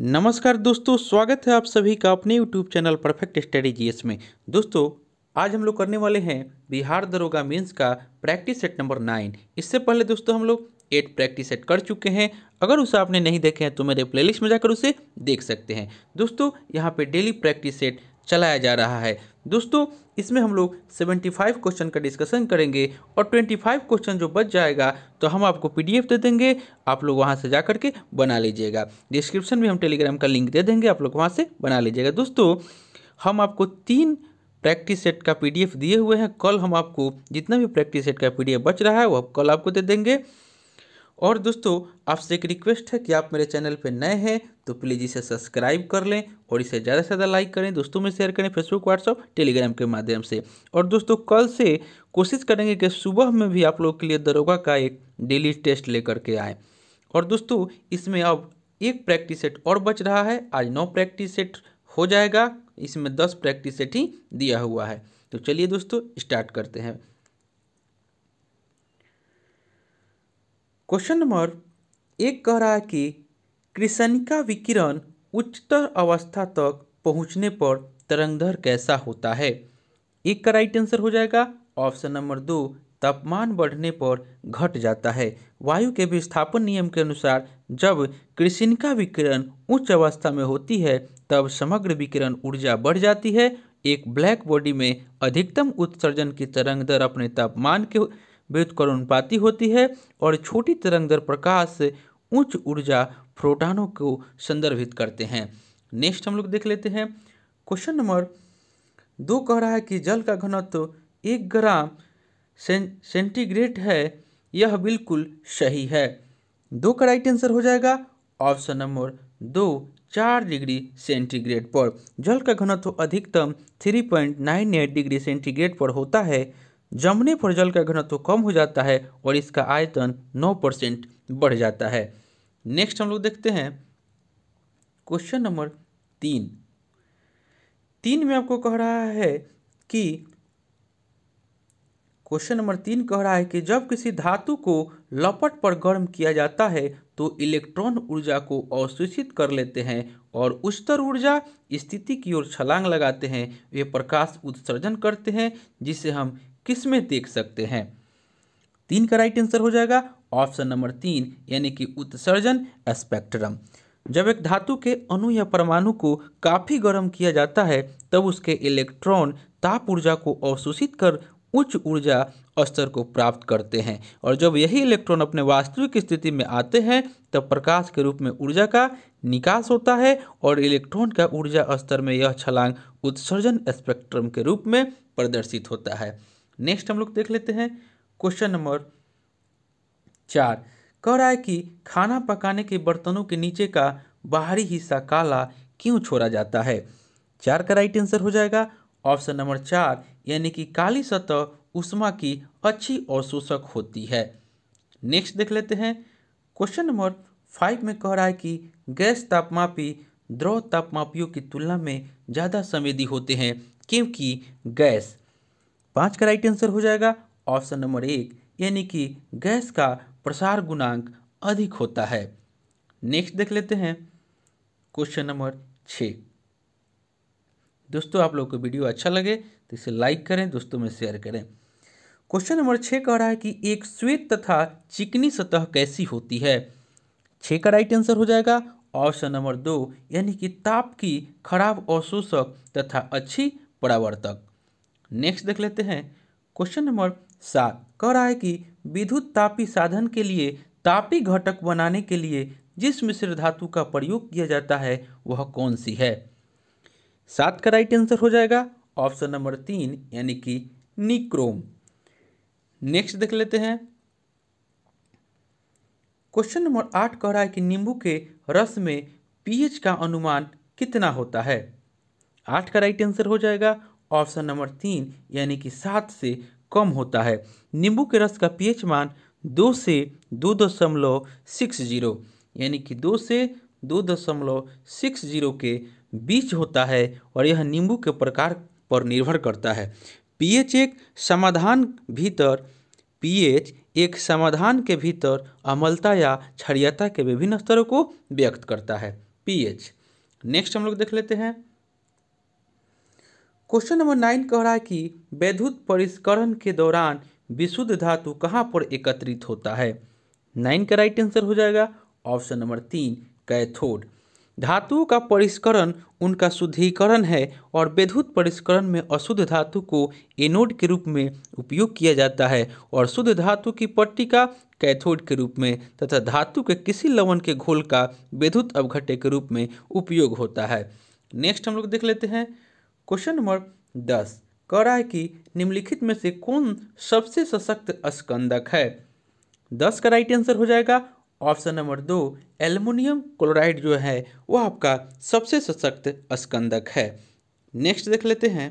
नमस्कार दोस्तों स्वागत है आप सभी का अपने YouTube channel perfect study GS में दोस्तों आज हम लोग करने वाले हैं बिहार दरोगा मीन्स का प्रैक्टिस सेट नंबर नाइन इससे पहले दोस्तों हम लोग एट प्रैक्टिस सेट कर चुके हैं अगर उसे आपने नहीं देखे हैं तो मेरे प्लेलिस्ट में जाकर उसे देख सकते हैं दोस्तों यहाँ पे डेली प्रैक्टिस सेट चलाया जा रहा है दोस्तों इसमें हम लोग 75 क्वेश्चन का डिस्कशन करेंगे और 25 क्वेश्चन जो बच जाएगा तो हम आपको पीडीएफ दे देंगे आप लोग वहां से जा करके बना लीजिएगा डिस्क्रिप्शन में हम टेलीग्राम का लिंक दे देंगे आप लोग वहां से बना लीजिएगा दोस्तों हम आपको तीन प्रैक्टिस सेट का पीडीएफ दिए हुए हैं कल हम आपको जितना भी प्रैक्टिस सेट का पी बच रहा है वह कल आपको दे देंगे और दोस्तों आपसे एक रिक्वेस्ट है कि आप मेरे चैनल पर नए हैं तो प्लीज़ इसे सब्सक्राइब कर लें और इसे ज़्यादा से ज़्यादा लाइक करें दोस्तों में शेयर करें फेसबुक व्हाट्सअप टेलीग्राम के माध्यम से और दोस्तों कल से कोशिश करेंगे कि सुबह में भी आप लोग के लिए दरोगा का एक डेली टेस्ट लेकर के आएँ और दोस्तों इसमें अब एक प्रैक्टिस सेट और बच रहा है आज नौ प्रैक्टिस सेट हो जाएगा इसमें दस प्रैक्टिस सेट ही दिया हुआ है तो चलिए दोस्तों स्टार्ट करते हैं क्वेश्चन नंबर एक कह रहा है कि कृषणिका विकिरण उच्चतर अवस्था तक पहुंचने पर तरंगधर कैसा होता है एक का राइट आंसर हो जाएगा ऑप्शन नंबर दो तापमान बढ़ने पर घट जाता है वायु के विस्थापन नियम के अनुसार जब कृषिका विकिरण उच्च अवस्था में होती है तब समग्र विकिरण ऊर्जा बढ़ जाती है एक ब्लैक बॉडी में अधिकतम उत्सर्जन की तरंग दर अपने तापमान के पाती होती है और छोटी तरंग दर प्रकाश उच्च ऊर्जा प्रोटानों को संदर्भित करते हैं नेक्स्ट हम लोग देख लेते हैं क्वेश्चन नंबर दो कह रहा है कि जल का घनत्व एक ग्राम सें, सेंटीग्रेड है यह बिल्कुल सही है दो का राइट आंसर हो जाएगा ऑप्शन नंबर दो चार डिग्री सेंटीग्रेड पर जल का घनत्व अधिकतम three point nine eight degree centigrade पर होता है जमने पर जल का घनत्व कम हो जाता है और इसका आयतन नौ परसेंट बढ़ जाता है नेक्स्ट हम लोग देखते हैं क्वेश्चन नंबर तीन तीन में आपको कह रहा है कि क्वेश्चन नंबर तीन कह रहा है कि जब किसी धातु को लपट पर गर्म किया जाता है तो इलेक्ट्रॉन ऊर्जा को अवशोषित कर लेते हैं और उच्चतर ऊर्जा स्थिति की ओर छलांग लगाते हैं वे प्रकाश उत्सर्जन करते हैं जिसे हम किस में देख सकते हैं तीन का राइट आंसर हो जाएगा ऑप्शन नंबर तीन यानी कि उत्सर्जन स्पेक्ट्रम जब एक धातु के अणु या परमाणु को काफ़ी गर्म किया जाता है तब उसके इलेक्ट्रॉन ताप ऊर्जा को अवशोषित कर उच्च ऊर्जा स्तर को प्राप्त करते हैं और जब यही इलेक्ट्रॉन अपने वास्तविक स्थिति में आते हैं तब प्रकाश के रूप में ऊर्जा का निकास होता है और इलेक्ट्रॉन का ऊर्जा स्तर में यह छलांग उत्सर्जन स्पेक्ट्रम के रूप में प्रदर्शित होता है नेक्स्ट हम लोग देख लेते हैं क्वेश्चन नंबर चार कह रहा है कि खाना पकाने के बर्तनों के नीचे का बाहरी हिस्सा काला क्यों छोड़ा जाता है चार का राइट आंसर हो जाएगा ऑप्शन नंबर चार यानी कि काली सतह उष्मा की अच्छी अवशोषक होती है नेक्स्ट देख लेते हैं क्वेश्चन नंबर फाइव में कह रहा है कि गैस तापमापी द्रव तापमापियों की तुलना में ज़्यादा संवेदी होते हैं क्योंकि गैस पाँच का राइट आंसर हो जाएगा ऑप्शन नंबर एक यानी कि गैस का प्रसार गुणांक अधिक होता है नेक्स्ट देख लेते हैं क्वेश्चन नंबर छ दोस्तों आप लोग को वीडियो अच्छा लगे तो इसे लाइक करें दोस्तों में शेयर करें क्वेश्चन नंबर छः कह रहा है कि एक श्वेत तथा चिकनी सतह कैसी होती है छः का राइट आंसर हो जाएगा ऑप्शन नंबर दो यानी कि ताप की खराब अवशोषक तथा अच्छी परावर्तक नेक्स्ट देख लेते हैं क्वेश्चन नंबर सात कह रहा है कि विद्युत तापी साधन के लिए तापी घटक बनाने के लिए जिस मिश्र धातु का प्रयोग किया जाता है वह कौन सी है सात का राइट आंसर हो जाएगा ऑप्शन नंबर तीन यानी कि निक्रोम नेक्स्ट देख लेते हैं क्वेश्चन नंबर आठ कह रहा है कि नींबू के रस में पीएच का अनुमान कितना होता है आठ का राइट आंसर हो जाएगा ऑप्शन नंबर तीन यानी कि सात से कम होता है नींबू के रस का पीएच मान दो से दो दशमलव सिक्स जीरो यानी कि दो से दो दशमलव सिक्स जीरो के बीच होता है और यह नींबू के प्रकार पर निर्भर करता है पीएच एक समाधान भीतर पीएच एक समाधान के भीतर अमलता या क्षरियता के विभिन्न स्तरों को व्यक्त करता है पीएच नेक्स्ट हम लोग देख लेते हैं क्वेश्चन नंबर नाइन कह रहा है कि वैद्युत परिष्करण के दौरान विशुद्ध धातु कहाँ पर एकत्रित होता है नाइन का राइट आंसर हो जाएगा ऑप्शन नंबर तीन कैथोड धातुओं का परिष्करण उनका शुद्धिकरण है और वैद्युत परिष्करण में अशुद्ध धातु को एनोड के रूप में उपयोग किया जाता है और शुद्ध धातु की पट्टी का कैथोड के रूप में तथा धातु के किसी लवण के घोल का वैद्युत अवघटे के रूप में उपयोग होता है नेक्स्ट हम लोग देख लेते हैं क्वेश्चन नंबर दस कह रहा है कि निम्नलिखित में से कौन सबसे सशक्त स्कंदक है दस का राइट आंसर हो जाएगा ऑप्शन नंबर दो एल्युमिनियम क्लोराइड जो है वो आपका सबसे सशक्त स्कंदक है नेक्स्ट देख लेते हैं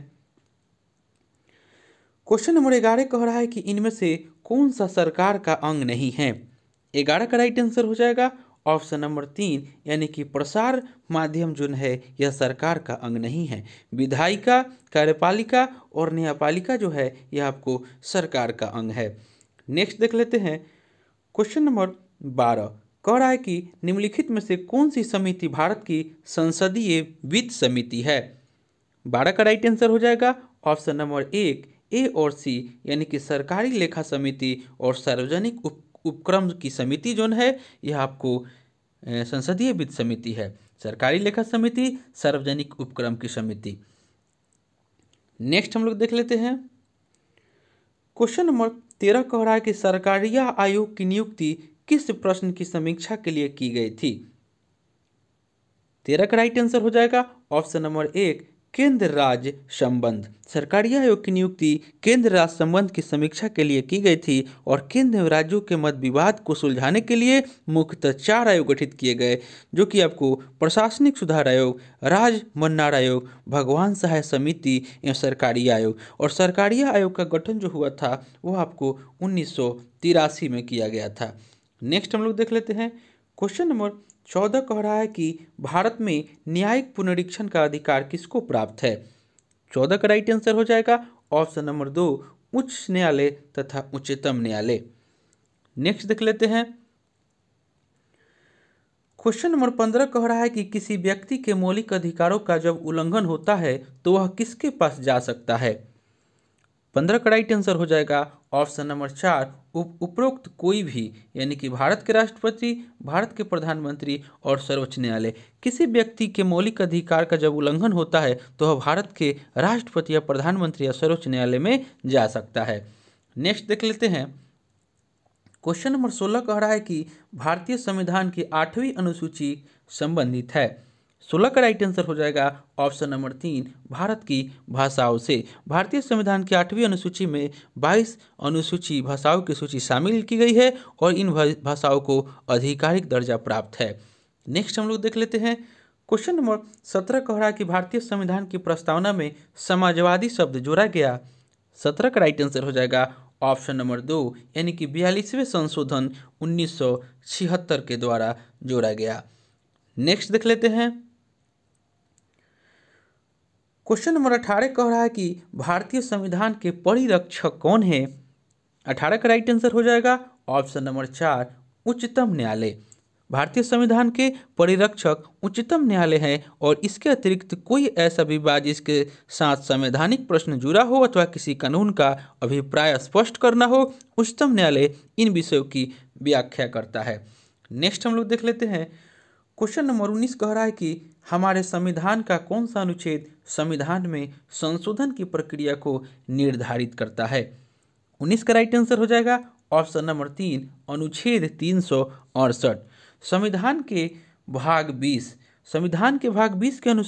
क्वेश्चन नंबर ग्यारह कह रहा है कि इनमें से कौन सा सरकार का अंग नहीं है ग्यारह का राइट आंसर हो जाएगा ऑप्शन नंबर तीन यानी कि प्रसार माध्यम जो है यह सरकार का अंग नहीं है विधायिका कार्यपालिका और न्यायपालिका जो है यह आपको सरकार का अंग है नेक्स्ट देख लेते हैं क्वेश्चन नंबर बारह कह रहा है कि निम्नलिखित में से कौन सी समिति भारत की संसदीय वित्त समिति है बारह का राइट आंसर हो जाएगा ऑप्शन नंबर एक ए और सी यानी कि सरकारी लेखा समिति और सार्वजनिक उप उपक्रम की समिति जो है यह आपको संसदीय वित्त समिति है सरकारी लेखा समिति सार्वजनिक उपक्रम की समिति नेक्स्ट हम लोग देख लेते हैं क्वेश्चन नंबर तेरह कह रहा है कि सरकारिया आयोग की नियुक्ति किस प्रश्न की समीक्षा के लिए की गई थी तेरह का राइट आंसर हो जाएगा ऑप्शन नंबर एक केंद्र राज्य संबंध सरकारी आयोग की नियुक्ति केंद्र राज्य संबंध की समीक्षा के लिए की गई थी और केंद्र एवं राज्यों के मत विवाद को सुलझाने के लिए मुख्यतः चार आयोग गठित किए गए जो कि आपको प्रशासनिक सुधार आयोग राज मन्नार आयोग भगवान सहाय समिति एवं सरकारी आयोग और सरकारी आयोग का गठन जो हुआ था वह आपको उन्नीस में किया गया था नेक्स्ट हम लोग देख लेते हैं क्वेश्चन नंबर चौदह कह रहा है कि भारत में न्यायिक पुनरीक्षण का अधिकार किसको प्राप्त है चौदह का राइट आंसर हो जाएगा ऑप्शन नंबर दो उच्च न्यायालय तथा उच्चतम न्यायालय नेक्स्ट देख लेते हैं क्वेश्चन नंबर पंद्रह कह रहा है कि किसी व्यक्ति के मौलिक अधिकारों का जब उल्लंघन होता है तो वह किसके पास जा सकता है पंद्रह का राइट आंसर हो जाएगा ऑप्शन नंबर चार उप उपरोक्त कोई भी यानी कि भारत के राष्ट्रपति भारत के प्रधानमंत्री और सर्वोच्च न्यायालय किसी व्यक्ति के मौलिक अधिकार का जब उल्लंघन होता है तो वह भारत के राष्ट्रपति या प्रधानमंत्री या सर्वोच्च न्यायालय में जा सकता है नेक्स्ट देख लेते हैं क्वेश्चन नंबर सोलह कह रहा है कि भारतीय संविधान की आठवीं अनुसूची संबंधित है सोलह का राइट आंसर हो जाएगा ऑप्शन नंबर तीन भारत की भाषाओं से भारतीय संविधान की आठवीं अनुसूची में बाईस अनुसूची भाषाओं की सूची शामिल की गई है और इन भाषाओं को आधिकारिक दर्जा प्राप्त है नेक्स्ट हम लोग देख लेते हैं क्वेश्चन नंबर सत्रह कह रहा है कि भारतीय संविधान की प्रस्तावना में समाजवादी शब्द जोड़ा गया सत्रह का राइट आंसर हो जाएगा ऑप्शन नंबर दो यानी कि बयालीसवें संशोधन उन्नीस के द्वारा जोड़ा गया नेक्स्ट देख लेते हैं क्वेश्चन नंबर अठारह कह रहा है कि भारतीय संविधान के परिरक्षक कौन है अठारह का राइट आंसर हो जाएगा ऑप्शन नंबर चार उच्चतम न्यायालय भारतीय संविधान के परिरक्षक उच्चतम न्यायालय है और इसके अतिरिक्त कोई ऐसा विवाद जिसके साथ संवैधानिक प्रश्न जुड़ा हो अथवा किसी कानून का अभिप्राय स्पष्ट करना हो उच्चतम न्यायालय इन विषयों की व्याख्या करता है नेक्स्ट हम लोग देख लेते हैं क्वेश्चन नंबर उन्नीस कह रहा है कि हमारे संविधान का कौन सा अनुच्छेद संविधान में संशोधन की प्रक्रिया को निर्धारित करता है उन्नीस का राइट आंसर हो जाएगा ऑप्शन नंबर तीन अनुच्छेद तीन सौ अड़सठ संविधान के भाग बीस संविधान के भाग बीस के अनु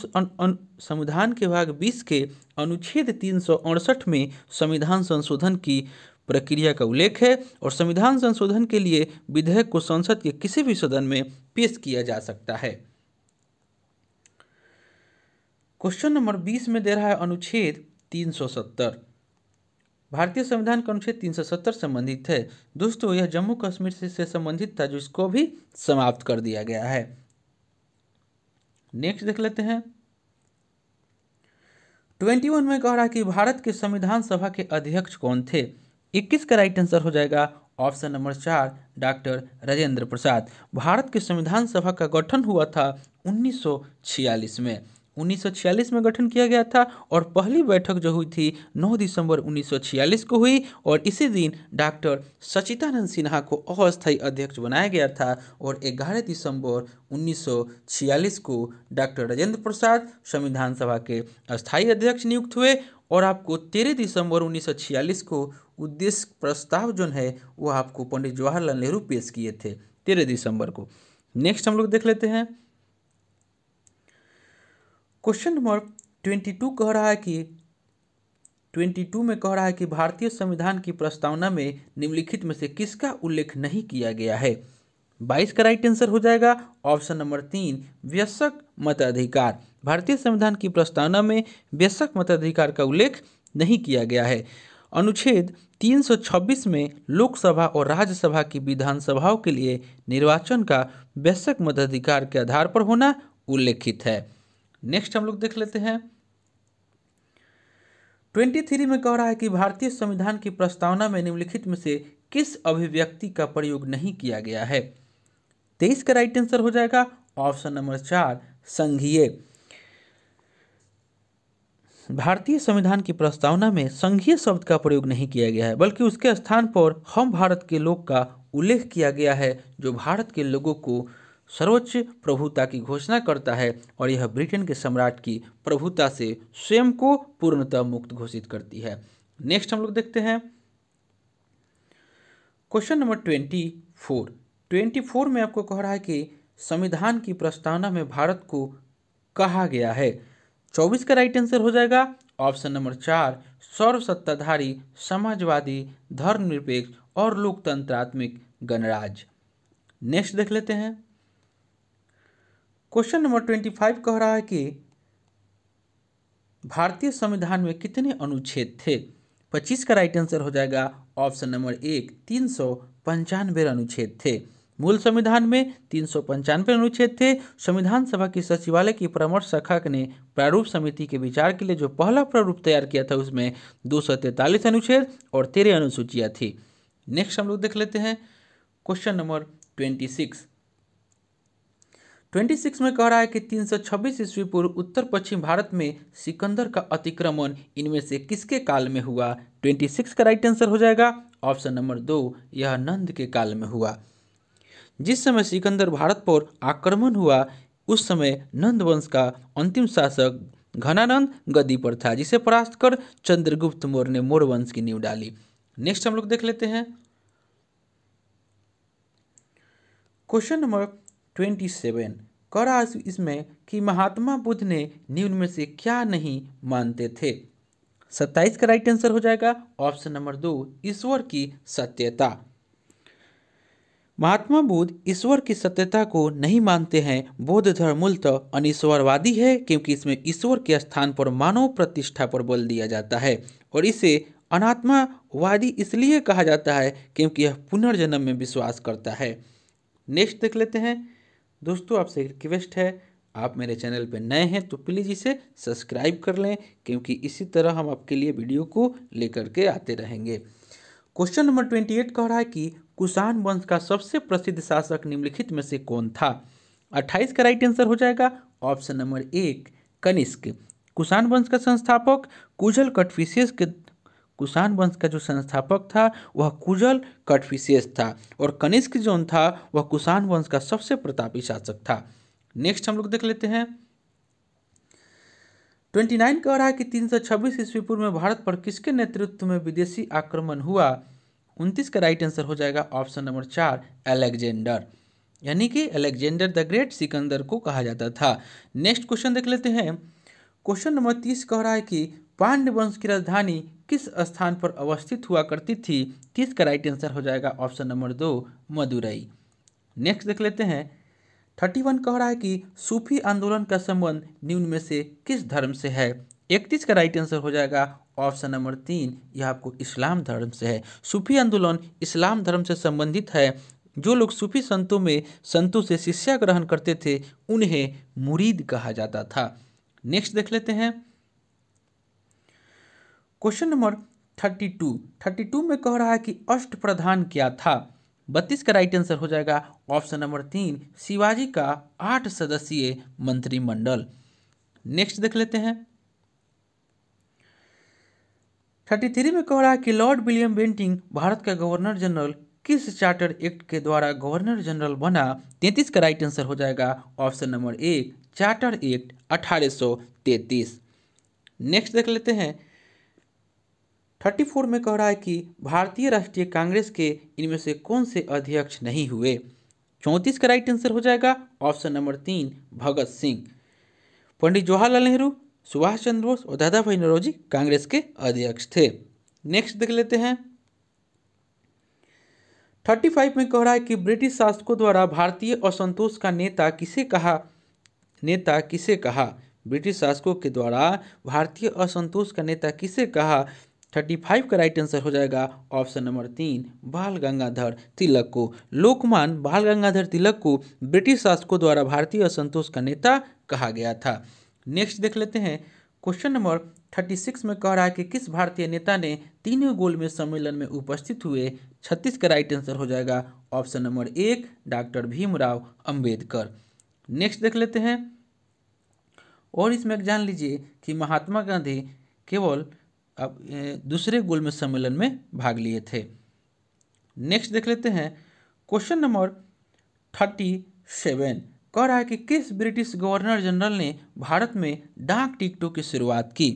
संविधान के भाग बीस के अनुच्छेद तीन सौ अड़सठ में संविधान संशोधन की प्रक्रिया का उल्लेख है और संविधान संशोधन के लिए विधेयक को संसद के किसी भी सदन में पेश किया जा सकता है क्वेश्चन नंबर बीस में दे रहा है अनुच्छेद तीन सौ सत्तर भारतीय संविधान का अनुच्छेद तीन सौ सत्तर संबंधित है दोस्तों यह जम्मू कश्मीर से संबंधित था जो इसको भी समाप्त कर दिया गया है नेक्स्ट देख लेते हैं ट्वेंटी वन में कह रहा कि भारत के संविधान सभा के अध्यक्ष कौन थे इक्कीस का राइट आंसर हो जाएगा ऑप्शन नंबर चार डॉक्टर राजेंद्र प्रसाद भारत के संविधान सभा का गठन हुआ था 1946 में 1946 में गठन किया गया था और पहली बैठक जो हुई थी 9 दिसंबर 1946 को हुई और इसी दिन डॉक्टर सचितानंद सिन्हा को अस्थायी अध्यक्ष बनाया गया था और 11 दिसंबर 1946 को डॉक्टर राजेंद्र प्रसाद संविधान सभा के अस्थायी अध्यक्ष नियुक्त हुए और आपको तेरह दिसंबर 1946 को उद्देश्य प्रस्ताव जो है वो आपको पंडित जवाहरलाल नेहरू पेश किए थे तेरह दिसंबर को नेक्स्ट हम लोग देख लेते हैं क्वेश्चन नंबर ट्वेंटी टू कह रहा है कि ट्वेंटी टू में कह रहा है कि भारतीय संविधान की प्रस्तावना में निम्नलिखित में से किसका उल्लेख नहीं किया गया है बाईस का राइट आंसर हो जाएगा ऑप्शन नंबर तीन व्यसक मताधिकार भारतीय संविधान की प्रस्तावना में व्यसक मताधिकार का उल्लेख नहीं किया गया है अनुच्छेद 326 में लोकसभा और राज्यसभा की विधानसभाओं के लिए निर्वाचन का व्यसक मताधिकार के आधार पर होना उल्लेखित है नेक्स्ट हम लोग देख लेते हैं ट्वेंटी थ्री में कह रहा है कि भारतीय संविधान की प्रस्तावना में निम्नलिखित में से किस अभिव्यक्ति का प्रयोग नहीं किया गया है तेईस का राइट आंसर हो जाएगा ऑप्शन नंबर चार संघीय भारतीय संविधान की प्रस्तावना में संघीय शब्द का प्रयोग नहीं किया गया है बल्कि उसके स्थान पर हम भारत के लोग का उल्लेख किया गया है जो भारत के लोगों को सर्वोच्च प्रभुता की घोषणा करता है और यह ब्रिटेन के सम्राट की प्रभुता से स्वयं को पूर्णतः मुक्त घोषित करती है नेक्स्ट हम लोग देखते हैं question number twenty four twenty four में आपको कह रहा है कि संविधान की प्रस्तावना में भारत को कहा गया है चौबीस का राइट आंसर हो जाएगा ऑप्शन नंबर चार सर्वसत्ताधारी समाजवादी धर्मनिरपेक्ष और लोकतंत्रात्मक गणराज्य नेक्स्ट देख लेते हैं क्वेश्चन नंबर ट्वेंटी फाइव कह रहा है कि भारतीय संविधान में कितने अनुच्छेद थे पच्चीस का राइट आंसर हो जाएगा ऑप्शन नंबर एक तीन सौ पंचानवे अनुच्छेद थे मूल संविधान में तीन सौ पंचानवे अनुच्छेद थे संविधान सभा की सचिवालय की परामर्श शाखा ने प्रारूप समिति के विचार के लिए जो पहला प्रारूप तैयार किया था उसमें दो सौ तैंतालीस अनुच्छेद और तेरह अनुसूचियाँ थी नेक्स्ट हम लोग देख लेते हैं क्वेश्चन नंबर ट्वेंटी सिक्स 26 में कह रहा है कि 326 ईस्वी पूर्व उत्तर पश्चिम भारत में सिकंदर का अतिक्रमण इनमें से किसके काल में हुआ 26 का राइट आंसर हो जाएगा ऑप्शन नंबर दो यह नंद के काल में हुआ जिस समय सिकंदर भारत पर आक्रमण हुआ उस समय नंद वंश का अंतिम शासक घनानंद गद्दी पर था जिसे परास्त कर चंद्रगुप्त मौर्य ने मौर्य वंश की नींव डाली नेक्स्ट हम लोग देख लेते हैं क्वेश्चन नंबर ट्वेंटी सेवन करा इसमें कि महात्मा बुद्ध ने निम्न में से क्या नहीं मानते थे सत्ताईस का राइट आंसर हो जाएगा ऑप्शन नंबर दो ईश्वर की सत्यता महात्मा बुद्ध ईश्वर की सत्यता को नहीं मानते हैं बौद्ध धर्म मूलतः अनिश्वरवादी है क्योंकि इसमें ईश्वर के स्थान पर मानव प्रतिष्ठा पर बल दिया जाता है और इसे अनात्मावादी इसलिए कहा जाता है क्योंकि यह पुनर्जन्म में विश्वास करता है नेक्स्ट देख लेते हैं दोस्तों आपसे एक रिक्वेस्ट है आप मेरे चैनल पर नए हैं तो प्लीज़ इसे सब्सक्राइब कर लें क्योंकि इसी तरह हम आपके लिए वीडियो को लेकर के आते रहेंगे क्वेश्चन नंबर ट्वेंटी एट कह रहा है कि कुषाण वंश का सबसे प्रसिद्ध शासक निम्नलिखित में से कौन था अट्ठाईस का राइट आंसर हो जाएगा ऑप्शन नंबर एक कनिष्क कुषाण वंश का संस्थापक कुजल कटफिशियस के कुषाण वंश का जो संस्थापक था वह कुजल कटफिशेष था और कनिष्क जो था वह कुषाण वंश का सबसे प्रतापी शासक था नेक्स्ट हम लोग देख लेते हैं ट्वेंटी नाइन कह रहा है कि तीन सौ छब्बीस ईस्वी पूर्व में भारत पर किसके नेतृत्व में विदेशी आक्रमण हुआ उनतीस का राइट आंसर हो जाएगा ऑप्शन नंबर चार अलेक्जेंडर यानी कि अलेक्जेंडर द ग्रेट सिकंदर को कहा जाता था नेक्स्ट क्वेश्चन देख लेते हैं क्वेश्चन नंबर तीस कह रहा है कि पांड्य वंश की राजधानी किस स्थान पर अवस्थित हुआ करती थी किसका राइट आंसर हो जाएगा ऑप्शन नंबर दो मदुरई नेक्स्ट देख लेते हैं थर्टी वन कह रहा है कि सूफी आंदोलन का संबंध निम्न में से किस धर्म से है इकतीस का राइट आंसर हो जाएगा ऑप्शन नंबर तीन यह आपको इस्लाम धर्म से है सूफी आंदोलन इस्लाम धर्म से संबंधित है जो लोग सूफी संतों में संतों से शिष्या ग्रहण करते थे उन्हें मुरीद कहा जाता था नेक्स्ट देख लेते हैं question number thirty two thirty two में कह रहा है कि अष्ट प्रधान क्या था बत्तीस का राइट आंसर हो जाएगा ऑप्शन नंबर तीन शिवाजी का आठ सदस्यीय मंत्रिमंडल नेक्स्ट देख लेते हैं थर्टी थ्री में कह रहा है कि लॉर्ड विलियम बेंटिंग भारत का गवर्नर जनरल किस चार्टर एक्ट के द्वारा गवर्नर जनरल बना तैंतीस का राइट आंसर हो जाएगा ऑप्शन नंबर एक चार्टर एक्ट तैतीस नेक्स्ट देख लेते हैं थर्टी फोर में कह रहा है कि भारतीय राष्ट्रीय कांग्रेस के इनमें से कौन से अध्यक्ष नहीं हुए चौंतीस का राइट आंसर हो जाएगा ऑप्शन नंबर तीन भगत सिंह पंडित जवाहरलाल नेहरू सुभाष चंद्र बोस और दादा भाई नरोजी कांग्रेस के अध्यक्ष थे नेक्स्ट देख लेते हैं थर्टी फाइव में कह रहा है कि ब्रिटिश शासकों द्वारा भारतीय असंतोष का नेता किसे कहा नेता किसे कहा ब्रिटिश शासकों के द्वारा भारतीय असंतोष का नेता किसे कहा थर्टी फाइव का राइट आंसर हो जाएगा ऑप्शन नंबर तीन बाल गंगाधर तिलक को लोकमान बाल गंगाधर तिलक को ब्रिटिश शासकों द्वारा भारतीय असंतोष का नेता कहा गया था नेक्स्ट देख लेते हैं क्वेश्चन नंबर थर्टी सिक्स में कह रहा है कि किस भारतीय नेता ने तीनों गोल में सम्मेलन में उपस्थित हुए छत्तीस का राइट आंसर हो जाएगा ऑप्शन नंबर एक डॉक्टर भीमराव अंबेडकर नेक्स्ट देख लेते हैं और इसमें जान लीजिए कि महात्मा गांधी केवल अब दूसरे में सम्मेलन में भाग लिए थे नेक्स्ट देख लेते हैं क्वेश्चन नंबर थर्टी सेवन कह रहा है कि किस ब्रिटिश गवर्नर जनरल ने भारत में डाक टिकटों की शुरुआत की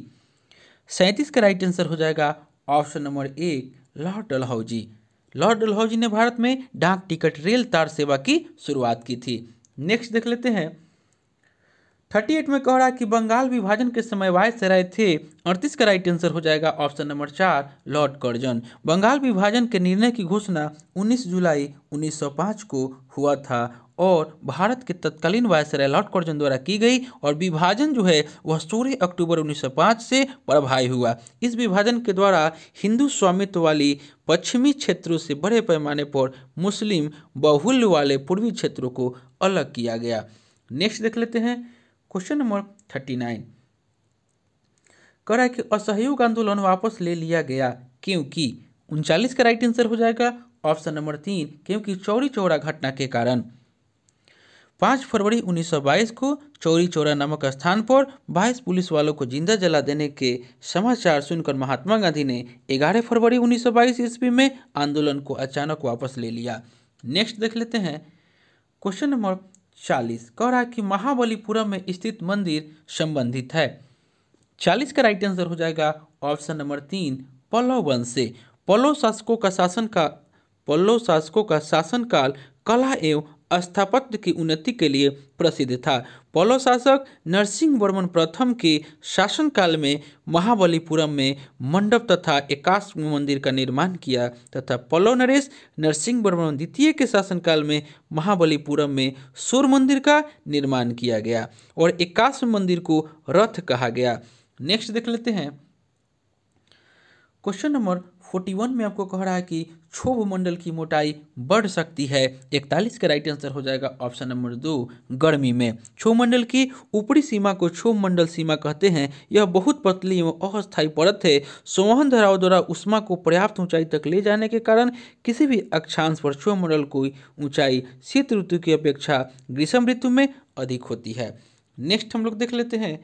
सैंतीस का राइट आंसर हो जाएगा ऑप्शन नंबर एक लॉर्ड डलहौजी लॉर्ड डलहौजी ने भारत में डाक टिकट रेल तार सेवा की शुरुआत की थी नेक्स्ट देख लेते हैं थर्टी एट में कह रहा कि बंगाल विभाजन के समय वायसराय थे अड़तीस का राइट आंसर हो जाएगा ऑप्शन नंबर चार लॉर्ड कर्जन बंगाल विभाजन के निर्णय की घोषणा 19 जुलाई 1905 को हुआ था और भारत के तत्कालीन वायसराय लॉर्ड कर्जन द्वारा की गई और विभाजन जो है वह सोलह अक्टूबर 1905 से प्रभावी हुआ इस विभाजन के द्वारा हिंदू स्वामित्व वाली पश्चिमी क्षेत्रों से बड़े पैमाने पर मुस्लिम बहुल्य वाले पूर्वी क्षेत्रों को अलग किया गया नेक्स्ट देख लेते हैं क्वेश्चन नंबर थर्टी नाइन कह रहा है कि असहयोग आंदोलन वापस ले लिया गया क्योंकि उनचालीस का राइट आंसर हो जाएगा ऑप्शन नंबर तीन क्योंकि चौरी चौरा घटना के कारण पाँच फरवरी 1922 को चौरी चौरा नामक स्थान पर 22 पुलिस वालों को जिंदा जला देने के समाचार सुनकर महात्मा गांधी ने 11 फरवरी 1922 ईस्वी में आंदोलन को अचानक वापस ले लिया नेक्स्ट देख लेते हैं क्वेश्चन नंबर चालीस कह रहा है कि महाबलीपुरम में स्थित मंदिर संबंधित है चालीस का राइट आंसर हो जाएगा ऑप्शन नंबर तीन पल्लव वंश से पल्लव शासकों का शासन का पल्लव शासकों का शासनकाल कला एवं स्थापत्य की उन्नति के लिए प्रसिद्ध था पौलो शासक नरसिंह वर्मन प्रथम के शासनकाल में महाबलीपुरम में मंडप तथा एकाश मंदिर का निर्माण किया तथा पौलो नरेश नरसिंह वर्मन द्वितीय के शासनकाल में महाबलीपुरम में सूर्य मंदिर का निर्माण किया गया और एकाश मंदिर को रथ कहा गया नेक्स्ट देख लेते हैं क्वेश्चन नंबर 41 में आपको कह रहा है कि क्षोभ मंडल की मोटाई बढ़ सकती है इकतालीस का राइट आंसर हो जाएगा ऑप्शन नंबर दो गर्मी में क्षोभ मंडल की ऊपरी सीमा को क्षोभ मंडल सीमा कहते हैं यह बहुत पतली एवं अस्थायी परत है सोहन धराव द्वारा उष्मा को पर्याप्त ऊंचाई तक ले जाने के कारण किसी भी अक्षांश पर क्षोभ मंडल की ऊंचाई शीत ऋतु की अपेक्षा ग्रीष्म ऋतु में अधिक होती है नेक्स्ट हम लोग देख लेते हैं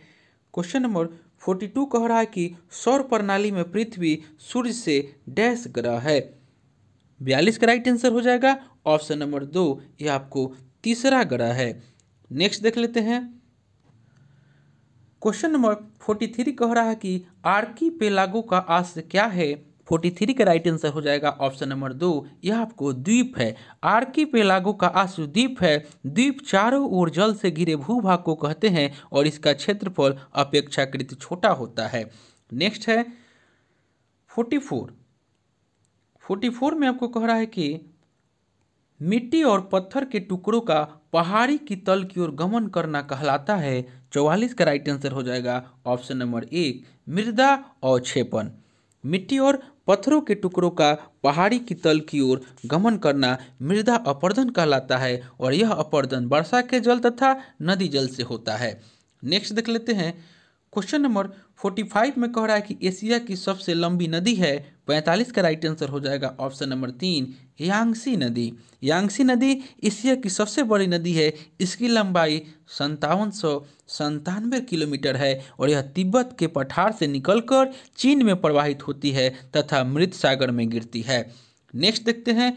क्वेश्चन नंबर 42 कह रहा है कि सौर प्रणाली में पृथ्वी सूर्य से डैश ग्रह है बयालीस का राइट आंसर हो जाएगा ऑप्शन नंबर दो यह आपको तीसरा ग्रह है नेक्स्ट देख लेते हैं क्वेश्चन नंबर फोर्टी थ्री कह रहा है कि आर्की पेलागो का आश्रय क्या है फोर्टी थ्री का राइट आंसर हो जाएगा ऑप्शन नंबर दो यह आपको द्वीप है आर्की पेलागो का आशु द्वीप है द्वीप चारों ओर जल से घिरे भूभाग को कहते हैं और इसका क्षेत्रफल अपेक्षाकृत छोटा होता है नेक्स्ट है फोर्टी फोर फोर्टी फोर में आपको कह रहा है कि मिट्टी और पत्थर के टुकड़ों का पहाड़ी की तल की ओर गमन करना कहलाता है चौवालीस का राइट आंसर हो जाएगा ऑप्शन नंबर एक मृदा और छेपन मिट्टी और पत्थरों के टुकड़ों का पहाड़ी की तल की ओर गमन करना मृदा अपर्दन कहलाता है और यह अपर्दन वर्षा के जल तथा नदी जल से होता है नेक्स्ट देख लेते हैं क्वेश्चन नंबर 45 में कह रहा है कि एशिया की सबसे लंबी नदी है 45 का राइट आंसर हो जाएगा ऑप्शन नंबर तीन यांगसी नदी यांगसी नदी एशिया की सबसे बड़ी नदी है इसकी लंबाई संतावन सौ संतानवे किलोमीटर है और यह तिब्बत के पठार से निकलकर चीन में प्रवाहित होती है तथा मृत सागर में गिरती है नेक्स्ट देखते हैं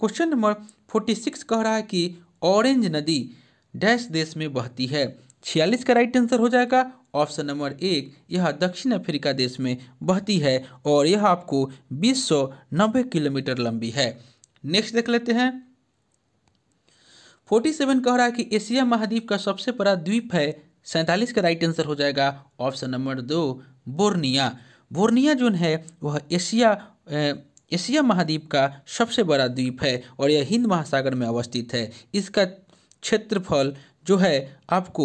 क्वेश्चन नंबर 46 कह रहा है कि ऑरेंज नदी डैश देश में बहती है छियालीस का राइट आंसर हो जाएगा ऑप्शन नंबर एक यह दक्षिण अफ्रीका देश में बहती है और यह आपको नब्बे किलोमीटर लंबी है नेक्स्ट देख लेते हैं 47 कह रहा है कि एशिया महाद्वीप का सबसे बड़ा द्वीप है सैंतालीस का राइट आंसर हो जाएगा ऑप्शन नंबर दो बोर्निया बोर्निया जो है वह एशिया एशिया महाद्वीप का सबसे बड़ा द्वीप है और यह हिंद महासागर में अवस्थित है इसका क्षेत्रफल जो है आपको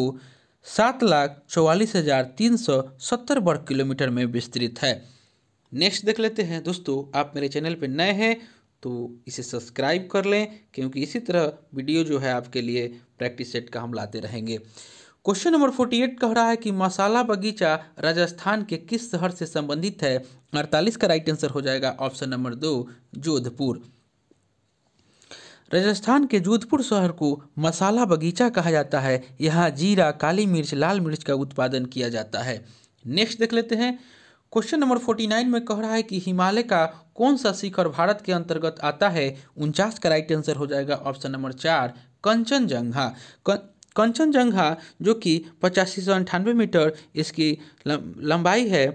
सात लाख चौवालीस हज़ार तीन सौ सत्तर वर्ग किलोमीटर में विस्तृत है नेक्स्ट देख लेते हैं दोस्तों आप मेरे चैनल पर नए हैं तो इसे सब्सक्राइब कर लें क्योंकि इसी तरह वीडियो जो है आपके लिए प्रैक्टिस सेट का हम लाते रहेंगे क्वेश्चन नंबर फोर्टी एट कह रहा है कि मसाला बगीचा राजस्थान के किस शहर से संबंधित है अड़तालीस का राइट आंसर हो जाएगा ऑप्शन नंबर दो जोधपुर राजस्थान के जोधपुर शहर को मसाला बगीचा कहा जाता है यहाँ जीरा काली मिर्च लाल मिर्च का उत्पादन किया जाता है नेक्स्ट देख लेते हैं क्वेश्चन नंबर फोर्टी नाइन में कह रहा है कि हिमालय का कौन सा शिखर भारत के अंतर्गत आता है उनचास का राइट आंसर हो जाएगा ऑप्शन नंबर चार कंचनजंघा कं... कंचनजंघा जो कि पचासी सौ अंठानवे मीटर इसकी लंबाई है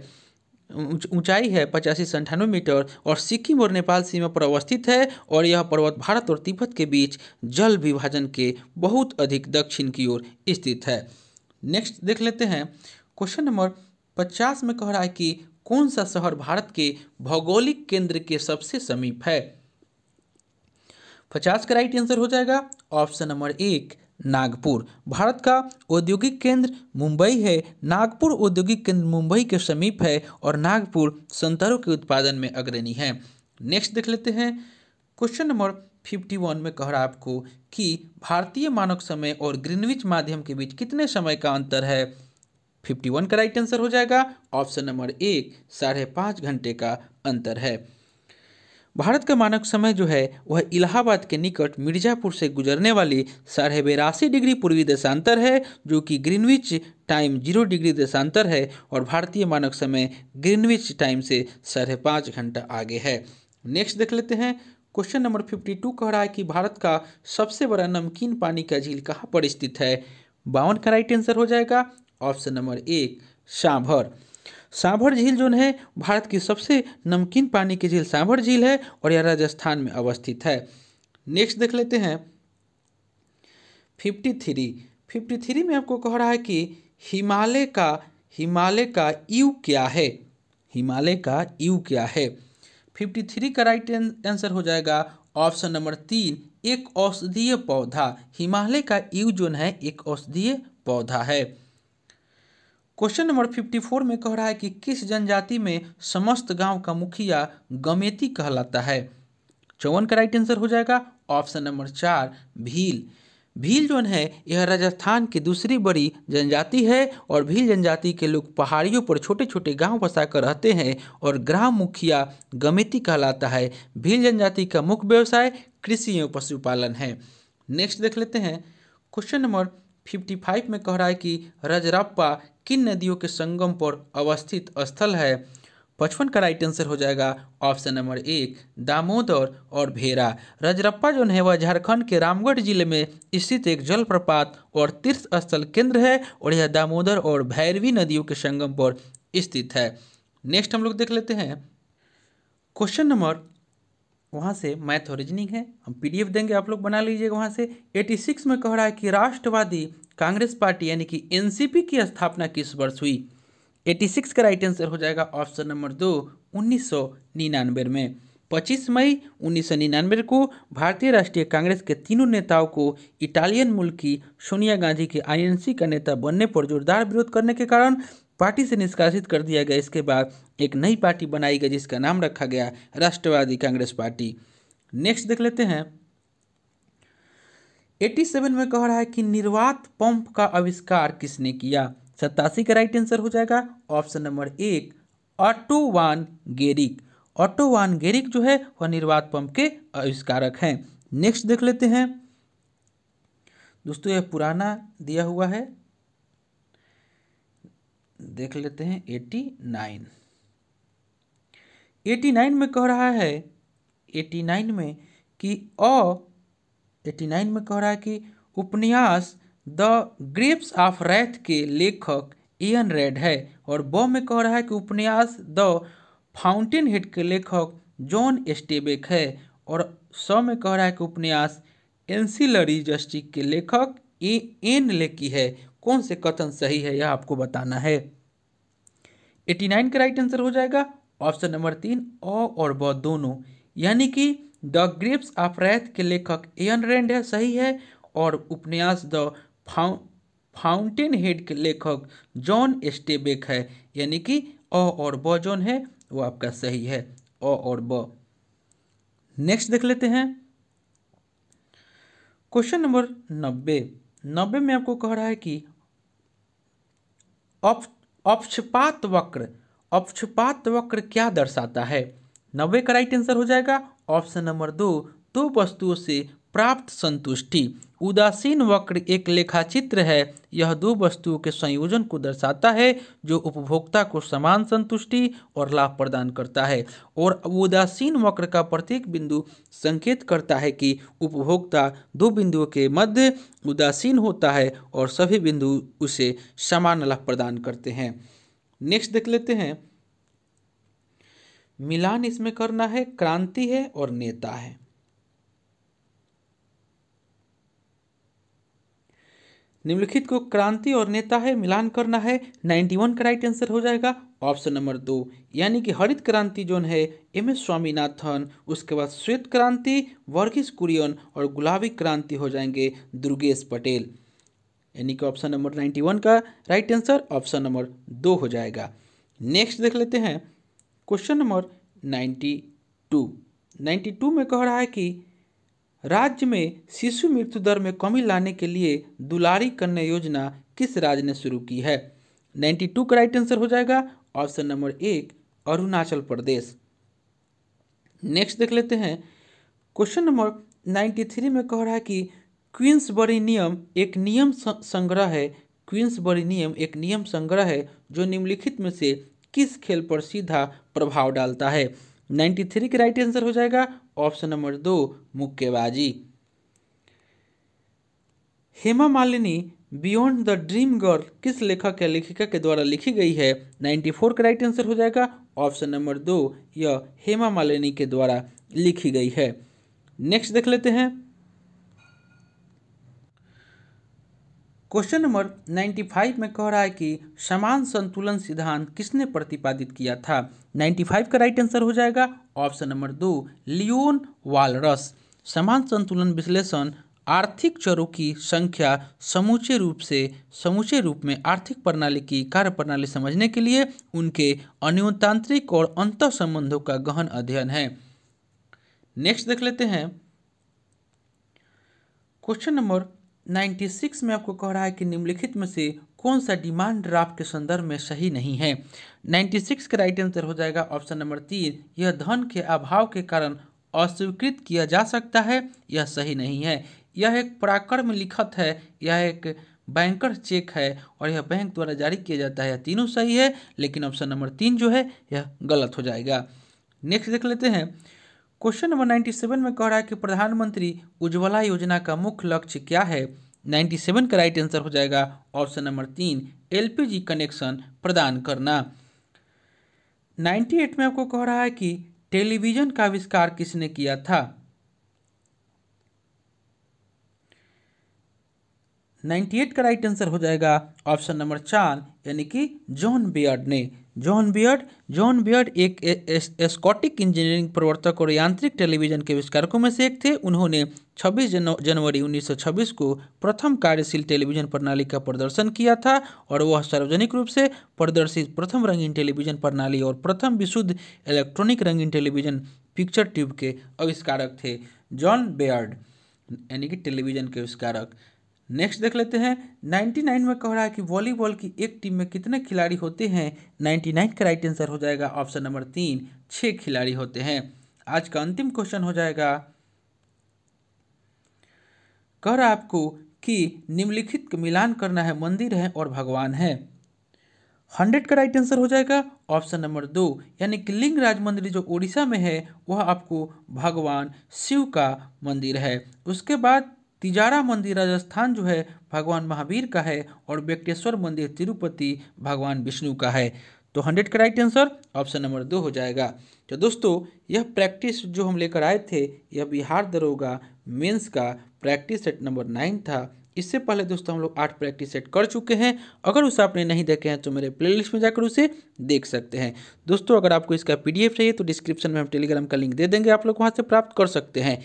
ऊंचाई है पचासी से अंठानवे मीटर और सिक्किम और नेपाल सीमा पर अवस्थित है और यह पर्वत भारत और तिब्बत के बीच जल विभाजन के बहुत अधिक दक्षिण की ओर स्थित है नेक्स्ट देख लेते हैं क्वेश्चन नंबर पचास में कह रहा है कि कौन सा शहर भारत के भौगोलिक केंद्र के सबसे समीप है पचास का राइट आंसर हो जाएगा ऑप्शन नंबर एक नागपुर भारत का औद्योगिक केंद्र मुंबई है नागपुर औद्योगिक केंद्र मुंबई के समीप है और नागपुर संतरों के उत्पादन में अग्रणी है नेक्स्ट देख लेते हैं क्वेश्चन नंबर फिफ्टी वन में कह रहा आपको कि भारतीय मानक समय और ग्रीनविच माध्यम के बीच कितने समय का अंतर है फिफ्टी वन का राइट आंसर हो जाएगा ऑप्शन नंबर एक साढ़े पाँच घंटे का अंतर है भारत का मानक समय जो है वह इलाहाबाद के निकट मिर्जापुर से गुजरने वाली साढ़े बेरासी डिग्री पूर्वी देशांतर है जो कि ग्रीनविच टाइम जीरो डिग्री देशांतर है और भारतीय मानक समय ग्रीनविच टाइम से साढ़े पाँच घंटा आगे है नेक्स्ट देख लेते हैं क्वेश्चन नंबर फिफ्टी टू कह रहा है कि भारत का सबसे बड़ा नमकीन पानी का झील कहाँ पर स्थित है बावन का राइट आंसर हो जाएगा ऑप्शन नंबर एक सांभर सांभर झील जो है भारत की सबसे नमकीन पानी की झील सांभर झील है और यह राजस्थान में अवस्थित है नेक्स्ट देख लेते हैं फिफ्टी थ्री फिफ्टी थ्री में आपको कह रहा है कि हिमालय का हिमालय का यू क्या है हिमालय का यू क्या है फिफ्टी थ्री का राइट आंसर हो जाएगा ऑप्शन नंबर तीन एक औषधीय पौधा हिमालय का यू जो है एक औषधीय पौधा है क्वेश्चन नंबर फिफ्टी फोर में कह रहा है कि किस जनजाति में समस्त गांव का मुखिया गमेती कहलाता है चौवन का राइट आंसर हो जाएगा ऑप्शन नंबर चार भील भील जोन है यह राजस्थान की दूसरी बड़ी जनजाति है और भील जनजाति के लोग पहाड़ियों पर छोटे छोटे गांव बसाकर रहते हैं और ग्राम मुखिया गमेती कहलाता है भील जनजाति का मुख्य व्यवसाय कृषि एवं पशुपालन है नेक्स्ट देख लेते हैं क्वेश्चन नंबर 55 में कह रहा है कि रजरप्पा किन नदियों के संगम पर अवस्थित स्थल है पचपन का राइट आंसर हो जाएगा ऑप्शन नंबर एक दामोदर और भेरा रजरप्पा जो है वह झारखंड के रामगढ़ जिले में स्थित एक जलप्रपात और तीर्थ स्थल केंद्र है और यह दामोदर और भैरवी नदियों के संगम पर स्थित है नेक्स्ट हम लोग देख लेते हैं क्वेश्चन नंबर वहाँ से मैथ और रीजनिंग है हम पीडीएफ देंगे आप लोग बना लीजिएगा वहाँ से 86 में कह रहा है कि राष्ट्रवादी कांग्रेस पार्टी यानी कि एनसीपी की स्थापना किस वर्ष हुई 86 का राइट आंसर हो जाएगा ऑप्शन नंबर दो उन्नीस में 25 मई उन्नीस को भारतीय राष्ट्रीय कांग्रेस के तीनों नेताओं को इटालियन मुल्क की सोनिया गांधी के आईएनसी का नेता बनने पर जोरदार विरोध करने के कारण पार्टी से निष्कासित कर दिया गया इसके बाद एक नई पार्टी बनाई गई जिसका नाम रखा गया राष्ट्रवादी कांग्रेस पार्टी नेक्स्ट देख लेते हैं 87 में कह रहा है कि निर्वात पंप का आविष्कार किसने किया सत्तासी का राइट आंसर हो जाएगा ऑप्शन नंबर एक ऑटोवान गेरिक ऑटोवान गेरिक जो है वह निर्वात पंप के आविष्कारक हैं नेक्स्ट देख लेते हैं दोस्तों यह पुराना दिया हुआ है देख लेते हैं एटी नाइन एटी नाइन में कह रहा है एटी नाइन में कि अ एटी नाइन में कह रहा है कि उपन्यास द ग्रेप्स ऑफ रैथ के लेखक एन रेड है और ब में कह रहा है कि उपन्यास द फाउंटेन हेड के लेखक जॉन एस्टेबेक है और स में कह रहा है कि उपन्यास एंसिलरी जस्टिक के लेखक ए एन लेकी है कौन से कथन सही है यह आपको बताना है एटी नाइन का राइट आंसर हो जाएगा ऑप्शन नंबर तीन अ और ब दोनों यानी कि द ग्रिप्स रैथ के लेखक एन रेंड है सही है और उपन्यास द फाउंटेन हेड के लेखक जॉन स्टेबेक है यानी कि अ और ब जॉन है वो आपका सही है अ और ब नेक्स्ट देख लेते हैं क्वेश्चन नंबर नब्बे नब्बे में आपको कह रहा है कि अप अप, अपक्षपात वक्र अपक्षपात वक्र क्या दर्शाता है नब्बे का राइट आंसर हो जाएगा ऑप्शन नंबर दो दो वस्तुओं से प्राप्त संतुष्टि उदासीन वक्र एक लेखाचित्र है यह दो वस्तुओं के संयोजन को दर्शाता है जो उपभोक्ता को समान संतुष्टि और लाभ प्रदान करता है और उदासीन वक्र का प्रत्येक बिंदु संकेत करता है कि उपभोक्ता दो बिंदुओं के मध्य उदासीन होता है और सभी बिंदु उसे समान लाभ प्रदान करते हैं नेक्स्ट देख लेते हैं मिलान इसमें करना है क्रांति है और नेता है निम्नलिखित को क्रांति और नेता है मिलान करना है 91 का राइट आंसर हो जाएगा ऑप्शन नंबर दो यानी कि हरित क्रांति जोन है एम एस स्वामीनाथन उसके बाद श्वेत क्रांति वर्गीस कुरियन और गुलाबी क्रांति हो जाएंगे दुर्गेश पटेल यानी कि ऑप्शन नंबर 91 का राइट आंसर ऑप्शन नंबर दो हो जाएगा नेक्स्ट देख लेते हैं question number ninety two ninety two में कह रहा है कि राज्य में शिशु मृत्यु दर में कमी लाने के लिए दुलारी कन्या योजना किस राज्य ने शुरू की है नाइन्टी टू का राइट आंसर हो जाएगा ऑप्शन नंबर एक अरुणाचल प्रदेश नेक्स्ट देख लेते हैं क्वेश्चन नंबर नाइन्टी थ्री में कह रहा है कि क्वींसबरी नियम एक नियम संग्रह है क्वींसबरी नियम एक नियम संग्रह है जो निम्नलिखित में से किस खेल पर सीधा प्रभाव डालता है 93 के राइट आंसर हो जाएगा ऑप्शन नंबर दो मुक्केबाजी Hema Malini beyond the dream girl किस लेखक या लेखिका के द्वारा लिखी गई है 94 का राइट आंसर हो जाएगा ऑप्शन नंबर दो यह हेमा मालिनी के द्वारा लिखी गई है नेक्स्ट देख लेते हैं क्वेश्चन नंबर 95 में कह रहा है कि समान संतुलन सिद्धांत किसने प्रतिपादित किया था 95 का राइट आंसर हो जाएगा ऑप्शन नंबर दो लियोन वालरस समान संतुलन विश्लेषण आर्थिक चरों की संख्या समूचे रूप से समूचे रूप में आर्थिक प्रणाली की कार्य प्रणाली समझने के लिए उनके अन्योतांत्रिक और अंत संबंधों का गहन अध्ययन है नेक्स्ट देख लेते हैं क्वेश्चन नंबर 96 में आपको कह रहा है कि निम्नलिखित में से कौन सा डिमांड ड्राफ्ट के संदर्भ में सही नहीं है 96 का राइट आंसर हो जाएगा ऑप्शन नंबर तीन यह धन के अभाव के कारण अस्वीकृत किया जा सकता है यह सही नहीं है यह एक पराक्रम लिखत है यह एक बैंकर चेक है और यह बैंक द्वारा जारी किया जाता है यह तीनों सही है लेकिन ऑप्शन नंबर तीन जो है यह गलत हो जाएगा नेक्स्ट देख लेते हैं क्वेश्चन नंबर 97 में कह रहा है कि प्रधानमंत्री उज्ज्वला योजना का मुख्य लक्ष्य क्या है 97 का राइट आंसर हो जाएगा ऑप्शन नंबर तीन एलपीजी कनेक्शन प्रदान करना 98 में आपको कह रहा है कि टेलीविजन का आविष्कार किसने किया था 98 का राइट आंसर हो जाएगा ऑप्शन नंबर चार यानी कि जॉन बियर्ड ने जॉन बियर्ड जॉन बियर्ड एक स्कॉटिक इंजीनियरिंग प्रवर्तक और यांत्रिक टेलीविजन के आविष्कारकों में से एक थे उन्होंने 26 जनवरी 1926 को प्रथम कार्यशील टेलीविजन प्रणाली का प्रदर्शन किया था और वह सार्वजनिक रूप से प्रदर्शित प्रथम रंगीन टेलीविजन प्रणाली और प्रथम विशुद्ध इलेक्ट्रॉनिक रंगीन टेलीविजन पिक्चर ट्यूब के आविष्कारक थे जॉन बियर्ड यानी कि टेलीविजन के आविष्कारक नेक्स्ट देख लेते हैं 99 में कह रहा है कि वॉलीबॉल की एक टीम में कितने खिलाड़ी होते हैं 99 का राइट आंसर हो जाएगा ऑप्शन नंबर तीन छः खिलाड़ी होते हैं आज का अंतिम क्वेश्चन हो जाएगा कह रहा आपको कि निम्नलिखित का मिलान करना है मंदिर है और भगवान है हंड्रेड का राइट आंसर हो जाएगा ऑप्शन नंबर दो यानी कि लिंगराज मंदिर जो उड़ीसा में है वह आपको भगवान शिव का मंदिर है उसके बाद तिजारा मंदिर राजस्थान जो है भगवान महावीर का है और व्यक्टेश्वर मंदिर तिरुपति भगवान विष्णु का है तो हंड्रेड का राइट आंसर ऑप्शन नंबर दो हो जाएगा तो दोस्तों यह प्रैक्टिस जो हम लेकर आए थे यह बिहार दरोगा मेंस का प्रैक्टिस सेट नंबर नाइन था इससे पहले दोस्तों हम लोग आठ प्रैक्टिस सेट कर चुके हैं अगर उसे आपने नहीं देखे हैं तो मेरे प्लेलिस्ट में जाकर उसे देख सकते हैं दोस्तों अगर आपको इसका पीडीएफ चाहिए तो डिस्क्रिप्शन में हम टेलीग्राम का लिंक दे देंगे आप लोग वहाँ से प्राप्त कर सकते हैं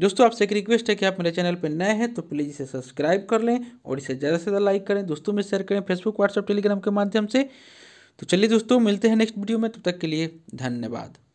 दोस्तों आपसे एक रिक्वेस्ट है कि आप मेरे चैनल पर नए हैं तो प्लीज़ इसे सब्सक्राइब कर लें और इसे ज़्यादा से ज़्यादा लाइक करें दोस्तों में शेयर करें फेसबुक व्हाट्सअप टेलीग्राम के माध्यम से तो चलिए दोस्तों मिलते हैं नेक्स्ट वीडियो में तब तक के लिए धन्यवाद